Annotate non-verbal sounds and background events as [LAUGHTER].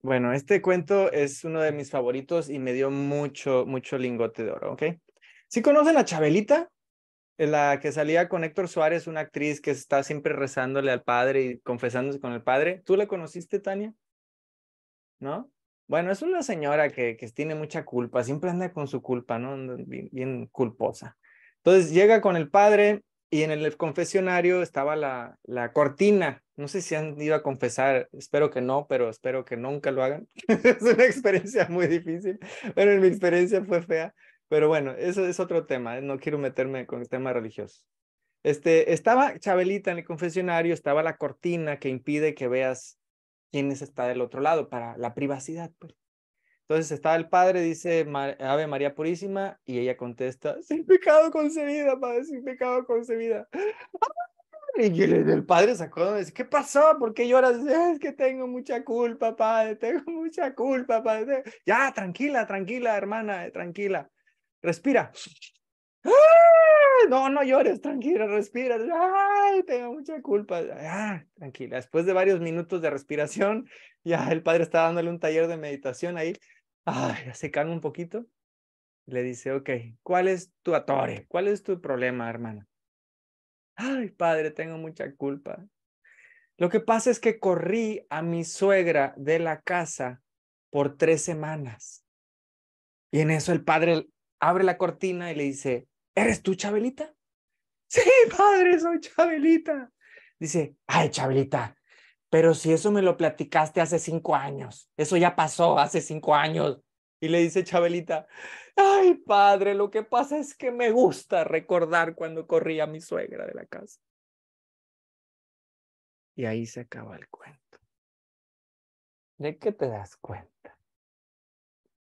Bueno, este cuento es uno de mis favoritos y me dio mucho, mucho lingote de oro, ¿ok? ¿Sí conocen a Chabelita? La que salía con Héctor Suárez, una actriz que está siempre rezándole al padre y confesándose con el padre. ¿Tú la conociste, Tania? ¿No? Bueno, es una señora que, que tiene mucha culpa, siempre anda con su culpa, ¿no? Bien, bien culposa. Entonces llega con el padre y en el confesionario estaba la, la, cortina. No sé si han ido a confesar, espero que no, pero espero que nunca lo hagan. [LAUGHS] es una experiencia muy difícil. Bueno, en mi experiencia fue fea, pero bueno, eso es otro tema. ¿eh? No quiero meterme con el tema religioso. Este, estaba Chabelita en el confesionario, estaba la cortina que impide que veas quién está del otro lado para la privacidad. Pues. Entonces está el padre, dice Ave María Purísima, y ella contesta, sin pecado concebida, padre, sin pecado concebida. Y el padre sacó, dice, ¿qué pasó? ¿Por qué lloras? Ah, es que tengo mucha culpa, padre, tengo [LAUGHS] mucha culpa, padre. Ya, tranquila, tranquila, hermana, eh, tranquila. Respira. ¡Ah! No, no llores, tranquila, respira. tengo mucha culpa. Ah, tranquila. Después de varios minutos de respiración, ya el padre está dándole un taller de meditación ahí. Ay, se calma un poquito. Le dice, ok, ¿cuál es tu atore? ¿Cuál es tu problema, hermana? Ay, padre, tengo mucha culpa. Lo que pasa es que corrí a mi suegra de la casa por tres semanas. Y en eso el padre abre la cortina y le dice, ¿eres tú, Chabelita? Sí, padre, soy Chabelita. Dice, ay, Chabelita, pero si eso me lo platicaste hace cinco años, eso ya pasó hace cinco años. Y le dice Chabelita, ay padre, lo que pasa es que me gusta recordar cuando corría mi suegra de la casa. Y ahí se acaba el cuento. ¿De qué te das cuenta?